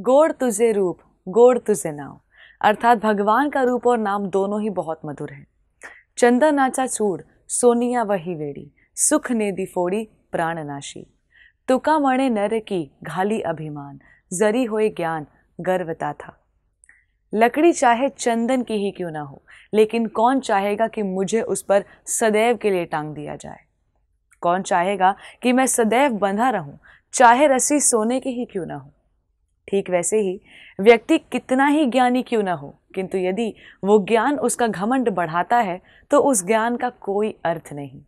गोड़ तुझे रूप गोड़ तुझे नाम अर्थात भगवान का रूप और नाम दोनों ही बहुत मधुर है चंदन नाचा चूड़ सोनिया वही वेड़ी सुख ने दी फोड़ी प्राणनाशी तुका मणे नर की घाली अभिमान जरी होए ज्ञान गर्वता था लकड़ी चाहे चंदन की ही क्यों ना हो लेकिन कौन चाहेगा कि मुझे उस पर सदैव के लिए टांग दिया जाए कौन चाहेगा कि मैं सदैव बंधा रहूं चाहे रस्सी सोने की ही क्यों ना हो ठीक वैसे ही व्यक्ति कितना ही ज्ञानी क्यों ना हो किंतु यदि वो ज्ञान उसका घमंड बढ़ाता है तो उस ज्ञान का कोई अर्थ नहीं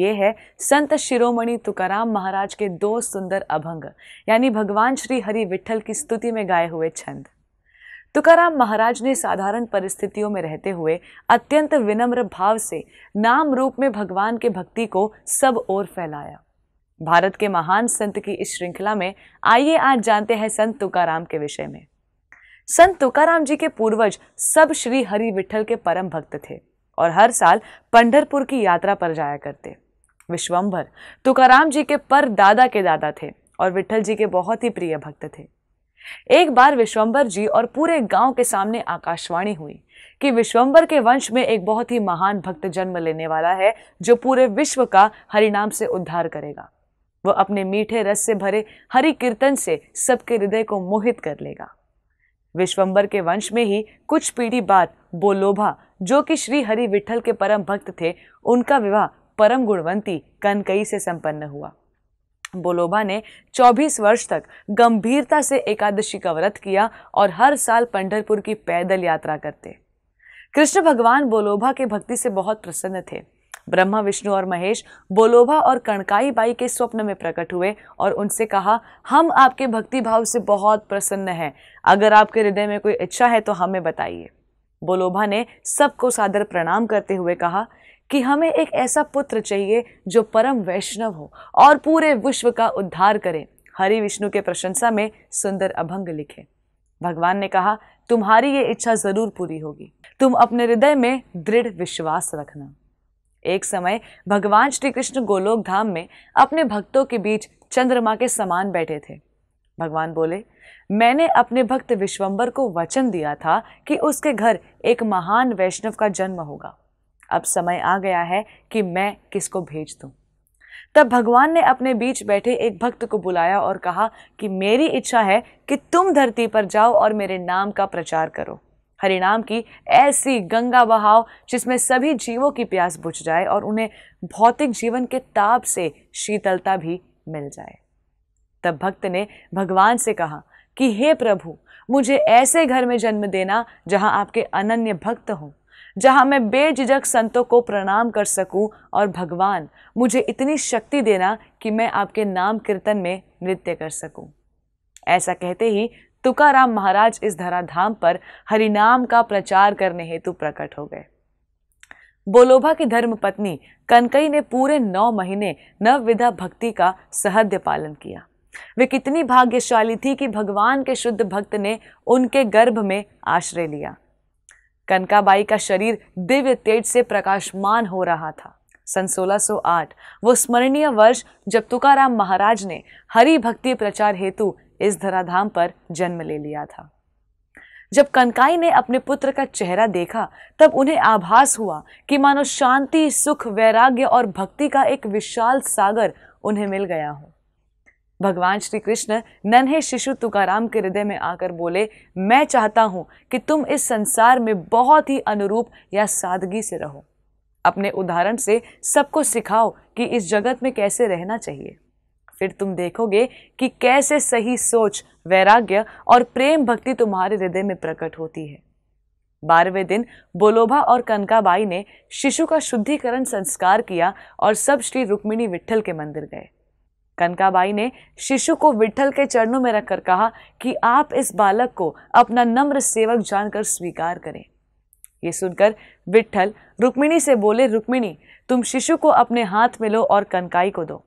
ये है संत शिरोमणि तुकाराम महाराज के दो सुंदर अभंग यानी भगवान श्री हरि विठल की स्तुति में गाए हुए छंद तुकाराम महाराज ने साधारण परिस्थितियों में रहते हुए अत्यंत विनम्र भाव से नाम रूप में भगवान के भक्ति को सब ओर फैलाया भारत के महान संत की इस श्रृंखला में आइए आज जानते हैं संत तुकाराम के विषय में संत तुकाराम जी के पूर्वज सब श्री हरि विठल के परम भक्त थे और हर साल पंढरपुर की यात्रा पर जाया करते विश्वम्भर तुकाराम जी के पर दादा के दादा थे और विठल जी के बहुत ही प्रिय भक्त थे एक बार विश्वम्भर जी और पूरे गांव के सामने आकाशवाणी हुई कि विश्वम्भर के वंश में एक बहुत ही महान भक्त जन्म लेने वाला है जो पूरे विश्व का हरिनाम से उद्धार करेगा वह अपने मीठे रस से भरे हरि कीर्तन से सबके हृदय को मोहित कर लेगा विश्वंबर के वंश में ही कुछ पीढ़ी बाद बोलोभा जो कि श्री हरि विठल के परम भक्त थे उनका विवाह परम गुणवंती कनकई से संपन्न हुआ बोलोभा ने 24 वर्ष तक गंभीरता से एकादशी का व्रत किया और हर साल पंढरपुर की पैदल यात्रा करते कृष्ण भगवान बोलोभा के भक्ति से बहुत प्रसन्न थे ब्रह्मा विष्णु और महेश बोलोभा और कणकाई बाई के स्वप्न में प्रकट हुए और उनसे कहा हम आपके भक्ति भाव से बहुत प्रसन्न हैं अगर आपके हृदय में कोई इच्छा है तो हमें बताइए बोलोभा ने सबको सादर प्रणाम करते हुए कहा कि हमें एक ऐसा पुत्र चाहिए जो परम वैष्णव हो और पूरे विश्व का उद्धार करे हरि विष्णु के प्रशंसा में सुंदर अभंग लिखे भगवान ने कहा तुम्हारी ये इच्छा जरूर पूरी होगी तुम अपने हृदय में दृढ़ विश्वास रखना एक समय भगवान श्री कृष्ण गोलोक धाम में अपने भक्तों के बीच चंद्रमा के समान बैठे थे भगवान बोले मैंने अपने भक्त विश्वम्बर को वचन दिया था कि उसके घर एक महान वैष्णव का जन्म होगा अब समय आ गया है कि मैं किसको भेज दूँ तब भगवान ने अपने बीच बैठे एक भक्त को बुलाया और कहा कि मेरी इच्छा है कि तुम धरती पर जाओ और मेरे नाम का प्रचार करो हरिनाम की ऐसी गंगा बहाव जिसमें सभी जीवों की प्यास बुझ जाए और उन्हें भौतिक जीवन के ताप से शीतलता भी मिल जाए तब भक्त ने भगवान से कहा कि हे प्रभु मुझे ऐसे घर में जन्म देना जहाँ आपके अनन्य भक्त हों जहाँ मैं बेझिझक संतों को प्रणाम कर सकूं और भगवान मुझे इतनी शक्ति देना कि मैं आपके नाम कीर्तन में नृत्य कर सकूं। ऐसा कहते ही तुकाराम महाराज इस धराधाम पर हरिनाम का प्रचार करने हेतु प्रकट हो गए बोलोभा की धर्मपत्नी कनकई ने पूरे नौ महीने नवविधा भक्ति का सहद्य पालन किया वे कितनी भाग्यशाली थी कि भगवान के शुद्ध भक्त ने उनके गर्भ में आश्रय लिया कनकाबाई का शरीर दिव्य तेज से प्रकाशमान हो रहा था सन 1608 वो स्मरणीय वर्ष जब तुकाराम महाराज ने हरि भक्ति प्रचार हेतु इस धराधाम पर जन्म ले लिया था जब कनकाई ने अपने पुत्र का चेहरा देखा तब उन्हें आभास हुआ कि मानो शांति सुख वैराग्य और भक्ति का एक विशाल सागर उन्हें मिल गया हो भगवान श्री कृष्ण नन्हे शिशु तुकाराम के हृदय में आकर बोले मैं चाहता हूँ कि तुम इस संसार में बहुत ही अनुरूप या सादगी से रहो अपने उदाहरण से सबको सिखाओ कि इस जगत में कैसे रहना चाहिए फिर तुम देखोगे कि कैसे सही सोच वैराग्य और प्रेम भक्ति तुम्हारे हृदय में प्रकट होती है बारहवें दिन बोलोभा और कनकाबाई ने शिशु का शुद्धिकरण संस्कार किया और सब श्री रुक्मिणी विठल के मंदिर गए कनकाबाई ने शिशु को विठल के चरणों में रखकर कहा कि आप इस बालक को अपना नम्र सेवक जानकर स्वीकार करें ये सुनकर विठल रुक्मिणी से बोले रुक्मिणी तुम शिशु को अपने हाथ में लो और कनकाई को दो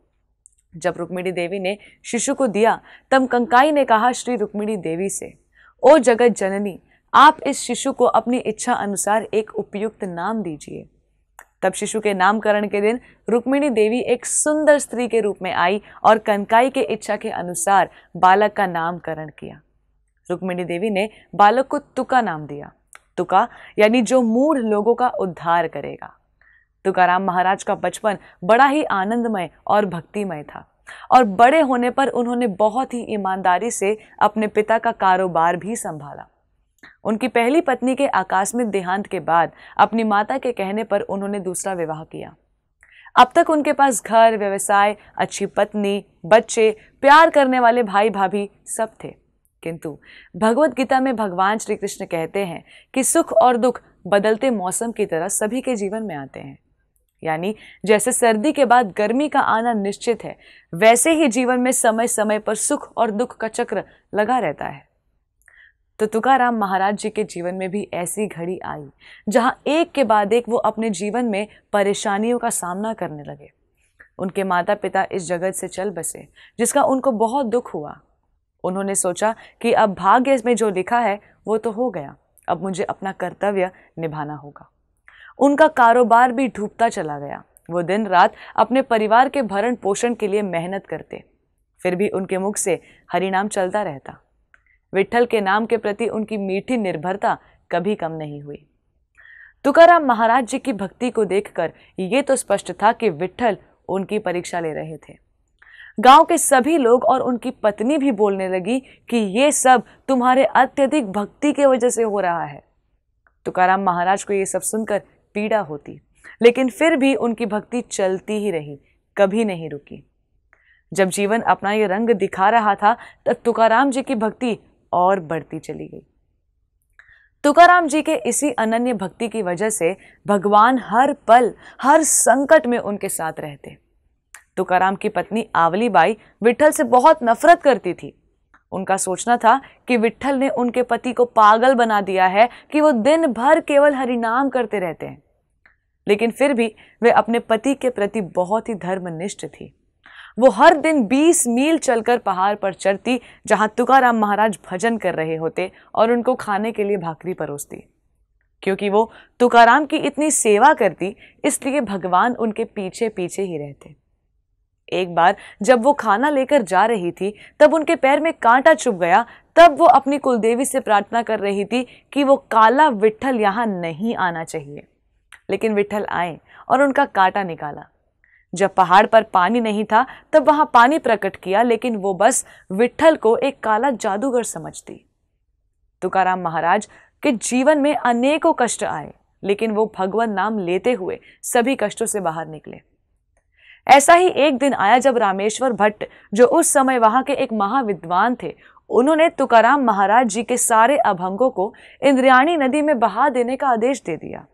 जब रुक्मिणी देवी ने शिशु को दिया तब कंकाई ने कहा श्री रुक्मिणी देवी से ओ जगत जननी आप इस शिशु को अपनी इच्छा अनुसार एक उपयुक्त नाम दीजिए तब शिशु के नामकरण के दिन रुक्मिणी देवी एक सुंदर स्त्री के रूप में आई और कनकाई के इच्छा के अनुसार बालक का नामकरण किया रुक्मिणी देवी ने बालक को तुका नाम दिया तुका यानी जो मूढ़ लोगों का उद्धार करेगा तुकाराम महाराज का बचपन बड़ा ही आनंदमय और भक्तिमय था और बड़े होने पर उन्होंने बहुत ही ईमानदारी से अपने पिता का कारोबार भी संभाला उनकी पहली पत्नी के आकस्मिक देहांत के बाद अपनी माता के कहने पर उन्होंने दूसरा विवाह किया अब तक उनके पास घर व्यवसाय अच्छी पत्नी बच्चे प्यार करने वाले भाई भाभी सब थे किंतु भगवत गीता में भगवान श्री कृष्ण कहते हैं कि सुख और दुख बदलते मौसम की तरह सभी के जीवन में आते हैं यानी जैसे सर्दी के बाद गर्मी का आना निश्चित है वैसे ही जीवन में समय समय पर सुख और दुख का चक्र लगा रहता है तो तुकाराम महाराज जी के जीवन में भी ऐसी घड़ी आई जहां एक के बाद एक वो अपने जीवन में परेशानियों का सामना करने लगे उनके माता पिता इस जगत से चल बसे जिसका उनको बहुत दुख हुआ उन्होंने सोचा कि अब भाग्य में जो लिखा है वो तो हो गया अब मुझे अपना कर्तव्य निभाना होगा उनका कारोबार भी डूबता चला गया वो दिन रात अपने परिवार के भरण पोषण के लिए मेहनत करते फिर भी उनके मुख से हरिनाम चलता रहता विट्ठल के नाम के प्रति उनकी मीठी निर्भरता कभी कम नहीं हुई तुकाराम महाराज जी की भक्ति को देखकर ये तो स्पष्ट था कि विट्ठल उनकी परीक्षा ले रहे थे गांव के सभी लोग और उनकी पत्नी भी बोलने लगी कि ये सब तुम्हारे अत्यधिक भक्ति के वजह से हो रहा है तुकाराम महाराज को ये सब सुनकर पीड़ा होती लेकिन फिर भी उनकी भक्ति चलती ही रही कभी नहीं रुकी जब जीवन अपना ये रंग दिखा रहा था तब तुकाराम जी की भक्ति और बढ़ती चली गई तुकाराम जी के इसी अनन्य भक्ति की वजह से भगवान हर पल हर संकट में उनके साथ रहते तुकाराम की पत्नी आवली बाई विठल से बहुत नफरत करती थी उनका सोचना था कि विठल ने उनके पति को पागल बना दिया है कि वो दिन भर केवल हरिनाम करते रहते हैं लेकिन फिर भी वे अपने पति के प्रति बहुत ही धर्मनिष्ठ थी वो हर दिन 20 मील चलकर पहाड़ पर चढ़ती जहाँ तुकाराम महाराज भजन कर रहे होते और उनको खाने के लिए भाकरी परोसती क्योंकि वो तुकाराम की इतनी सेवा करती इसलिए भगवान उनके पीछे पीछे ही रहते एक बार जब वो खाना लेकर जा रही थी तब उनके पैर में कांटा चुभ गया तब वो अपनी कुलदेवी से प्रार्थना कर रही थी कि वो काला विट्ठल यहाँ नहीं आना चाहिए लेकिन विठल आए और उनका कांटा निकाला जब पहाड़ पर पानी नहीं था तब वहाँ पानी प्रकट किया लेकिन वो बस विठल को एक काला जादूगर समझती तुकाराम महाराज के जीवन में अनेकों कष्ट आए लेकिन वो भगवान नाम लेते हुए सभी कष्टों से बाहर निकले ऐसा ही एक दिन आया जब रामेश्वर भट्ट जो उस समय वहाँ के एक महाविद्वान थे उन्होंने तुकाराम महाराज जी के सारे अभंगों को इंद्रियाणी नदी में बहा देने का आदेश दे दिया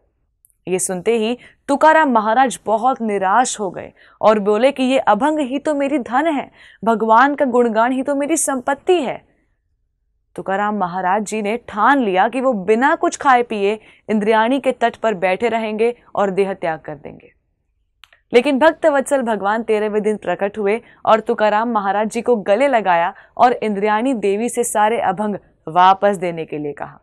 ये सुनते ही तुकाराम महाराज बहुत निराश हो गए और बोले कि ये अभंग ही तो मेरी धन है भगवान का गुणगान ही तो मेरी संपत्ति है तुकाराम महाराज जी ने ठान लिया कि वो बिना कुछ खाए पिए इंद्रियाणी के तट पर बैठे रहेंगे और देह त्याग कर देंगे लेकिन भक्त वत्सल भगवान तेरहवें दिन प्रकट हुए और तुकाराम महाराज जी को गले लगाया और इंद्रियाणी देवी से सारे अभंग वापस देने के लिए कहा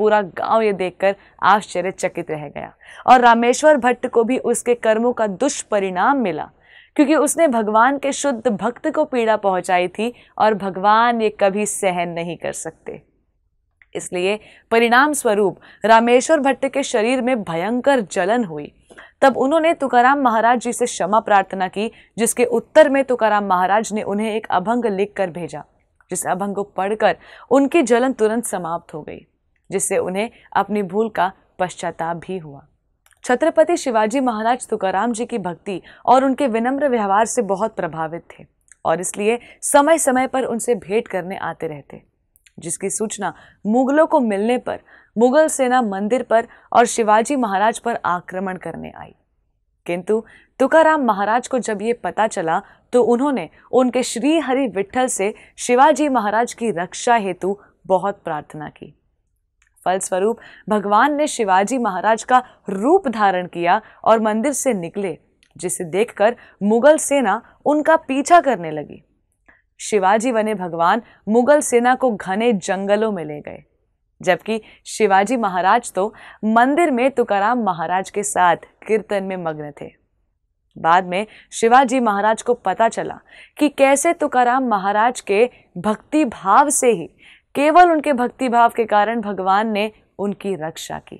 पूरा गांव ये देखकर आश्चर्यचकित रह गया और रामेश्वर भट्ट को भी उसके कर्मों का दुष्परिणाम मिला क्योंकि उसने भगवान के शुद्ध भक्त को पीड़ा पहुंचाई थी और भगवान ये कभी सहन नहीं कर सकते इसलिए परिणाम स्वरूप रामेश्वर भट्ट के शरीर में भयंकर जलन हुई तब उन्होंने तुकाराम महाराज जी से क्षमा प्रार्थना की जिसके उत्तर में तुकाराम महाराज ने उन्हें एक अभंग लिख कर भेजा जिस अभंग को पढ़कर उनकी जलन तुरंत समाप्त हो गई जिससे उन्हें अपनी भूल का पश्चाताप भी हुआ छत्रपति शिवाजी महाराज तुकाराम जी की भक्ति और उनके विनम्र व्यवहार से बहुत प्रभावित थे और इसलिए समय समय पर उनसे भेंट करने आते रहते जिसकी सूचना मुगलों को मिलने पर मुगल सेना मंदिर पर और शिवाजी महाराज पर आक्रमण करने आई किंतु तुकाराम महाराज को जब ये पता चला तो उन्होंने उनके श्री हरि विठल से शिवाजी महाराज की रक्षा हेतु बहुत प्रार्थना की फलस्वरूप भगवान ने शिवाजी महाराज का रूप धारण किया और मंदिर से निकले जिसे देखकर मुगल सेना उनका पीछा करने लगी शिवाजी बने भगवान मुगल सेना को घने जंगलों में ले गए जबकि शिवाजी महाराज तो मंदिर में तुकाराम महाराज के साथ कीर्तन में मग्न थे बाद में शिवाजी महाराज को पता चला कि कैसे तुकाराम महाराज के भक्ति भाव से ही केवल उनके भक्ति भाव के कारण भगवान ने उनकी रक्षा की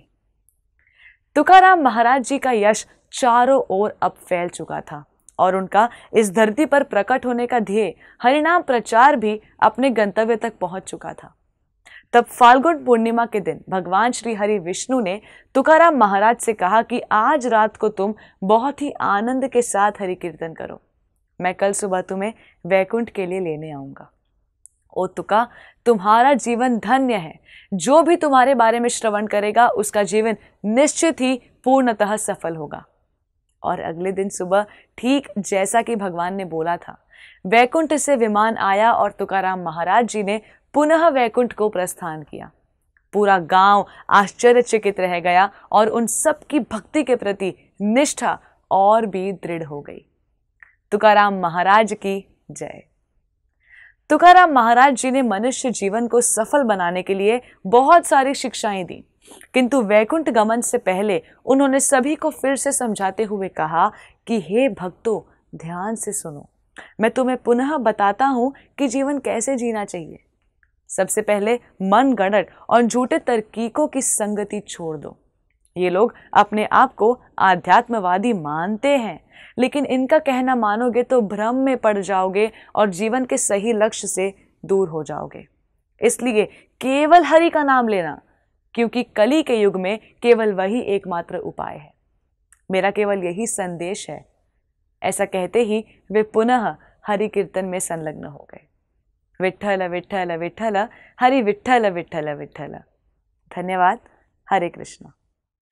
तुकाराम महाराज जी का यश चारों ओर अब फैल चुका था और उनका इस धरती पर प्रकट होने का ध्येय हरिनाम प्रचार भी अपने गंतव्य तक पहुंच चुका था तब फाल्गुन पूर्णिमा के दिन भगवान श्री हरि विष्णु ने तुकाराम महाराज से कहा कि आज रात को तुम बहुत ही आनंद के साथ हरि कीर्तन करो मैं कल सुबह तुम्हें वैकुंठ के लिए लेने आऊँगा ओ तुका तुम्हारा जीवन धन्य है जो भी तुम्हारे बारे में श्रवण करेगा उसका जीवन निश्चित ही पूर्णतः सफल होगा और अगले दिन सुबह ठीक जैसा कि भगवान ने बोला था वैकुंठ से विमान आया और तुकाराम महाराज जी ने पुनः वैकुंठ को प्रस्थान किया पूरा गांव आश्चर्यचकित रह गया और उन सब की भक्ति के प्रति निष्ठा और भी दृढ़ हो गई तुकाराम महाराज की जय तुकाराम महाराज जी ने मनुष्य जीवन को सफल बनाने के लिए बहुत सारी शिक्षाएं दी किंतु वैकुंठ गमन से पहले उन्होंने सभी को फिर से समझाते हुए कहा कि हे भक्तों ध्यान से सुनो मैं तुम्हें पुनः बताता हूँ कि जीवन कैसे जीना चाहिए सबसे पहले मन गणक और झूठे तरकीकों की संगति छोड़ दो ये लोग अपने आप को आध्यात्मवादी मानते हैं लेकिन इनका कहना मानोगे तो भ्रम में पड़ जाओगे और जीवन के सही लक्ष्य से दूर हो जाओगे इसलिए केवल हरि का नाम लेना क्योंकि कली के युग में केवल वही एकमात्र उपाय है मेरा केवल यही संदेश है ऐसा कहते ही वे पुनः हरि कीर्तन में संलग्न हो गए विठल विठल विठल हरि विठल विठल विठल धन्यवाद हरे कृष्णा